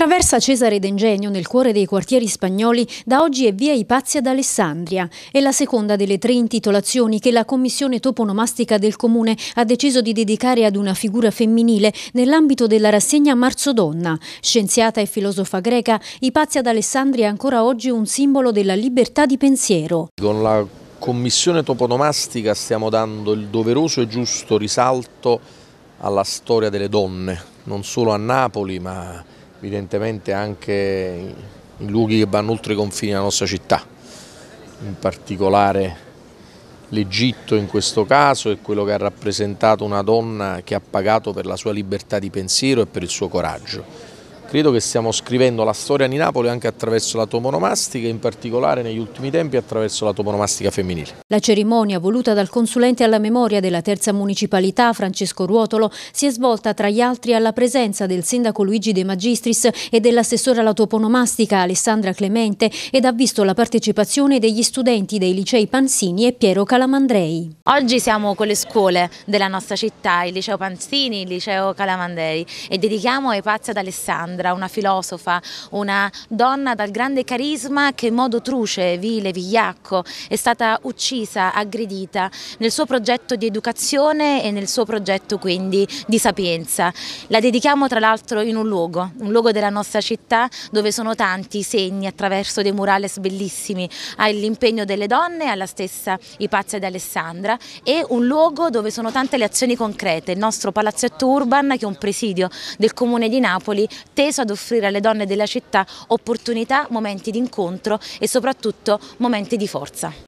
Attraversa Cesare d'Engenio nel cuore dei quartieri spagnoli, da oggi è via Ipazia d'Alessandria. È la seconda delle tre intitolazioni che la Commissione Toponomastica del Comune ha deciso di dedicare ad una figura femminile nell'ambito della rassegna Marzo Donna. Scienziata e filosofa greca, Ipazia d'Alessandria è ancora oggi un simbolo della libertà di pensiero. Con la Commissione Toponomastica stiamo dando il doveroso e giusto risalto alla storia delle donne, non solo a Napoli ma evidentemente anche in luoghi che vanno oltre i confini della nostra città, in particolare l'Egitto in questo caso e quello che ha rappresentato una donna che ha pagato per la sua libertà di pensiero e per il suo coraggio. Credo che stiamo scrivendo la storia di Napoli anche attraverso la tomonomastica e in particolare negli ultimi tempi attraverso la tomonomastica femminile. La cerimonia voluta dal consulente alla memoria della terza municipalità Francesco Ruotolo si è svolta tra gli altri alla presenza del sindaco Luigi De Magistris e dell'assessore alla toponomastica Alessandra Clemente ed ha visto la partecipazione degli studenti dei licei Pansini e Piero Calamandrei. Oggi siamo con le scuole della nostra città, il liceo Pansini, il liceo Calamandrei e dedichiamo ai pazzi ad Alessandra Alessandra, una filosofa, una donna dal grande carisma che in modo truce, vile, vigliacco è stata uccisa, aggredita nel suo progetto di educazione e nel suo progetto quindi di sapienza. La dedichiamo tra l'altro in un luogo, un luogo della nostra città dove sono tanti i segni attraverso dei murales bellissimi all'impegno delle donne, alla stessa Ipazia di Alessandra e un luogo dove sono tante le azioni concrete, il nostro palazzetto urban che è un presidio del comune di Napoli, teso ad offrire alle donne della città opportunità, momenti di incontro e soprattutto momenti di forza.